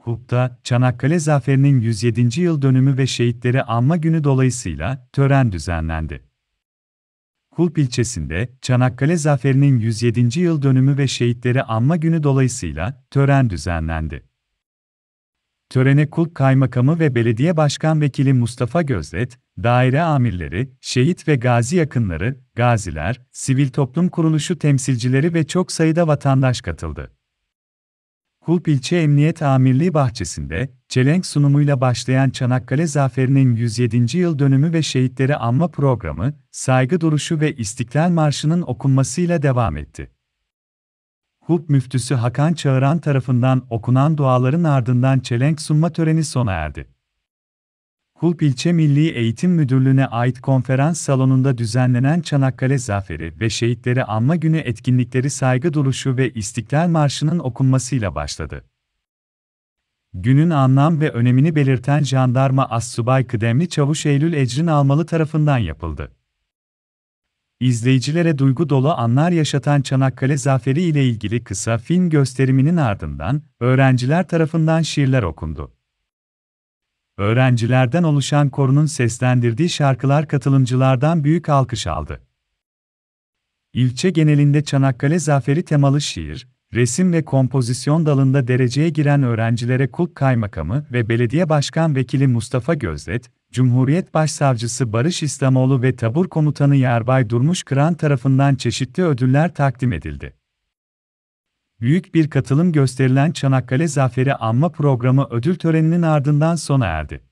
Huk'ta Çanakkale Zaferi'nin 107. yıl dönümü ve şehitleri anma günü dolayısıyla tören düzenlendi. Kulp ilçesinde Çanakkale Zaferi'nin 107. yıl dönümü ve şehitleri anma günü dolayısıyla tören düzenlendi. Törene Kulp Kaymakamı ve Belediye Başkan Vekili Mustafa Gözdet, daire amirleri, şehit ve gazi yakınları, gaziler, sivil toplum kuruluşu temsilcileri ve çok sayıda vatandaş katıldı. Kulp İlçe Emniyet Amirliği bahçesinde, çelenk sunumuyla başlayan Çanakkale Zaferi'nin 107. yıl dönümü ve şehitleri anma programı, saygı duruşu ve istiklal Marşı'nın okunmasıyla devam etti. Kulp müftüsü Hakan Çağıran tarafından okunan duaların ardından çelenk sunma töreni sona erdi. Kulp İlçe Milli Eğitim Müdürlüğü'ne ait konferans salonunda düzenlenen Çanakkale Zaferi ve Şehitleri Anma Günü etkinlikleri saygı duruşu ve İstiklal Marşı'nın okunmasıyla başladı. Günün anlam ve önemini belirten Jandarma Assubay Kıdemli Çavuş Eylül Ecrin Almalı tarafından yapıldı. İzleyicilere duygu dolu anlar yaşatan Çanakkale Zaferi ile ilgili kısa film gösteriminin ardından öğrenciler tarafından şiirler okundu. Öğrencilerden oluşan korunun seslendirdiği şarkılar katılımcılardan büyük alkış aldı. İlçe genelinde Çanakkale Zaferi temalı şiir, resim ve kompozisyon dalında dereceye giren öğrencilere Kulp Kaymakamı ve Belediye Başkan Vekili Mustafa Gözdet, Cumhuriyet Başsavcısı Barış İslamoğlu ve Tabur Komutanı Yerbay Durmuş Kıran tarafından çeşitli ödüller takdim edildi büyük bir katılım gösterilen Çanakkale Zaferi Anma Programı ödül töreninin ardından sona erdi.